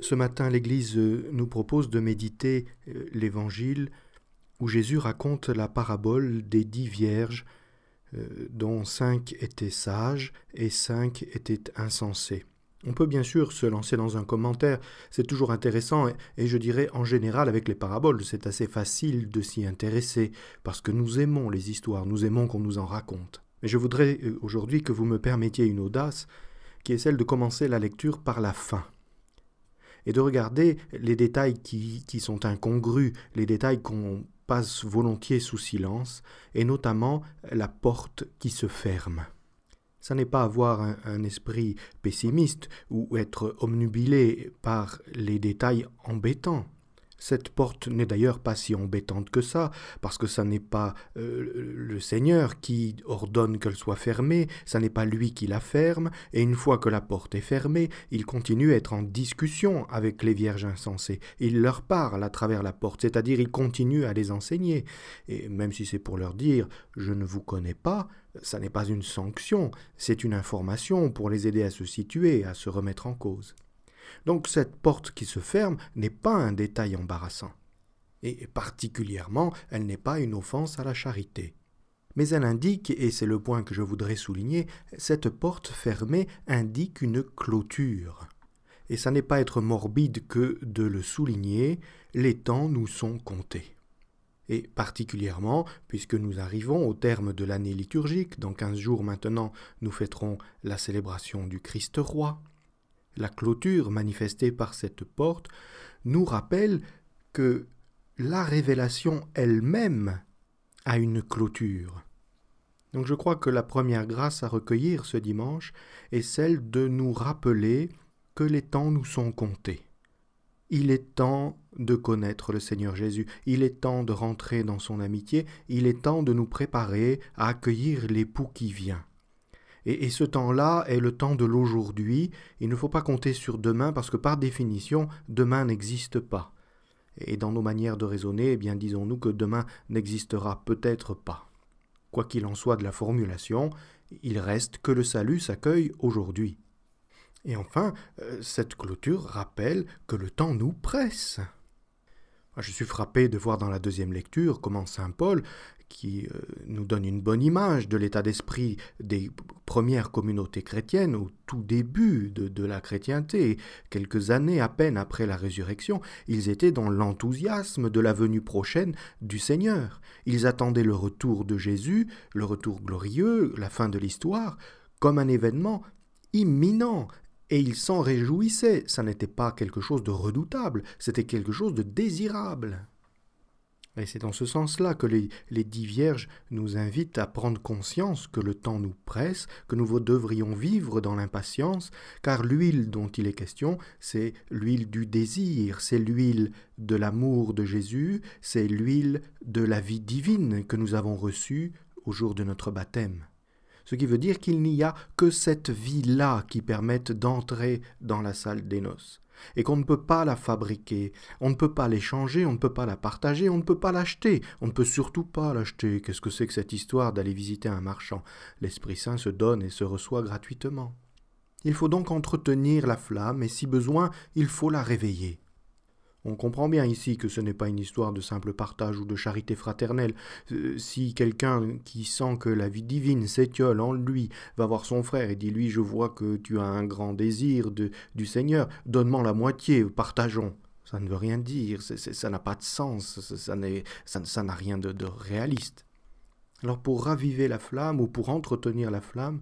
ce matin, l'Église euh, nous propose de méditer euh, l'Évangile où Jésus raconte la parabole des dix vierges euh, dont cinq étaient sages et cinq étaient insensées. On peut bien sûr se lancer dans un commentaire, c'est toujours intéressant, et je dirais en général avec les paraboles, c'est assez facile de s'y intéresser, parce que nous aimons les histoires, nous aimons qu'on nous en raconte. Mais je voudrais aujourd'hui que vous me permettiez une audace, qui est celle de commencer la lecture par la fin et de regarder les détails qui, sont incongrus, les détails qu'on passe volontiers sous silence, et notamment la porte qui se ferme. Ça n'est pas avoir un, un, esprit pessimiste ou être omnubilé par les détails embêtants. Cette porte n'est d'ailleurs pas si embêtante que ça, parce que ça n'est pas euh, le Seigneur qui ordonne qu'elle soit fermée, ça n'est pas lui qui la ferme, et une fois que la porte est fermée, il continue à être en discussion avec les vierges insensées. Il leur parle à travers la porte, c'est-à-dire il continue à les enseigner. Et même si c'est pour leur dire je ne vous connais pas, ça n'est pas une sanction, c'est une information pour les aider à se situer, à se remettre en cause. Donc cette porte qui se ferme n'est pas un détail embarrassant. Et particulièrement, elle n'est pas une offense à la charité. Mais elle indique, et c'est le point que je voudrais souligner, cette porte fermée indique une clôture. Et ça n'est pas être morbide que de le souligner, les temps nous sont comptés. Et particulièrement, puisque nous arrivons au terme de l'année liturgique, dans quinze jours maintenant, nous fêterons la célébration du Christ roi. La clôture manifestée par cette porte nous rappelle que la révélation elle-même a une clôture. Donc je crois que la première grâce à recueillir ce dimanche est celle de nous rappeler que les temps nous sont comptés. Il est temps de connaître le Seigneur Jésus, il est temps de rentrer dans son amitié, il est temps de nous préparer à accueillir l'époux qui vient. Et, ce temps-là est le temps de l'aujourd'hui. Il ne faut pas compter sur demain parce que par définition, demain n'existe pas. Et dans nos manières de raisonner, eh bien disons-nous que demain n'existera peut-être pas. Quoi qu'il en soit de la formulation, il reste que le salut s'accueille aujourd'hui. Et enfin, euh, cette clôture rappelle que le temps nous presse. Je suis frappé de voir dans la deuxième lecture comment Saint Paul, qui euh, nous donne une bonne image de l'état d'esprit des première communauté chrétienne, au tout début de, de, la chrétienté, quelques années à peine après la résurrection, ils étaient dans l'enthousiasme de la venue prochaine du Seigneur. Ils attendaient le retour de Jésus, le retour glorieux, la fin de l'histoire, comme un événement imminent. Et ils s'en réjouissaient, ça n'était pas quelque chose de redoutable, c'était quelque chose de désirable. Et c'est dans ce sens-là que les, dix vierges nous invitent à prendre conscience que le temps nous presse, que nous devrions vivre dans l'impatience, car l'huile dont il est question, c'est l'huile du désir, c'est l'huile de l'amour de Jésus, c'est l'huile de la vie divine que nous avons reçue au jour de notre baptême. Ce qui veut dire qu'il n'y a que cette vie-là qui permette d'entrer dans la salle des noces et qu'on ne peut pas la fabriquer, on ne peut pas l'échanger, on ne peut pas la partager, on ne peut pas l'acheter, on ne peut surtout pas l'acheter. Qu'est-ce que c'est que cette histoire d'aller visiter un marchand L'Esprit Saint se donne et se reçoit gratuitement. Il faut donc entretenir la flamme et si besoin, il faut la réveiller. On comprend bien ici que ce n'est pas une histoire de simple partage ou de charité fraternelle. Euh, si quelqu'un qui sent que la vie divine s'étiole en lui va voir son frère et dit lui je vois que tu as un grand désir de, du Seigneur, donne-moi la moitié, partageons. Ça ne veut rien dire, ça n'a pas de sens, ça n'a ça, n'a rien de, réaliste. Alors pour raviver la flamme ou pour entretenir la flamme,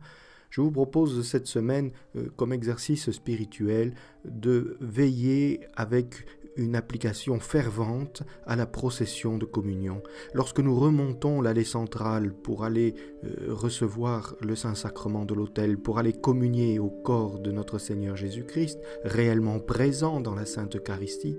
je vous propose cette semaine euh, comme exercice spirituel de veiller avec une application fervente à la procession de communion. Lorsque nous remontons l'allée centrale pour aller euh, recevoir le Saint-Sacrement de l'autel, pour aller communier au corps de notre Seigneur Jésus-Christ, réellement présent dans la Sainte Eucharistie,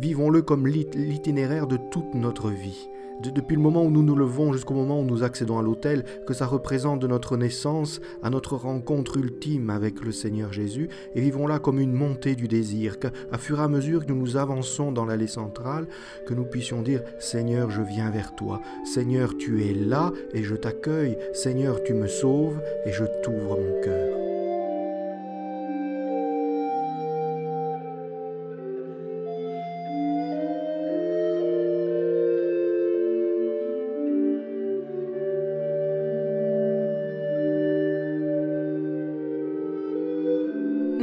vivons-le comme l'itinéraire de toute notre vie, depuis le moment où nous nous levons jusqu'au moment où nous accédons à l'autel, que ça représente de notre naissance à notre rencontre ultime avec le Seigneur Jésus, et vivons là comme une montée du désir, qu'à fur et à mesure que nous nous avançons dans l'allée centrale, que nous puissions dire Seigneur, je viens vers toi, Seigneur, tu es là et je t'accueille, Seigneur, tu me sauves et je t'ouvre mon cœur.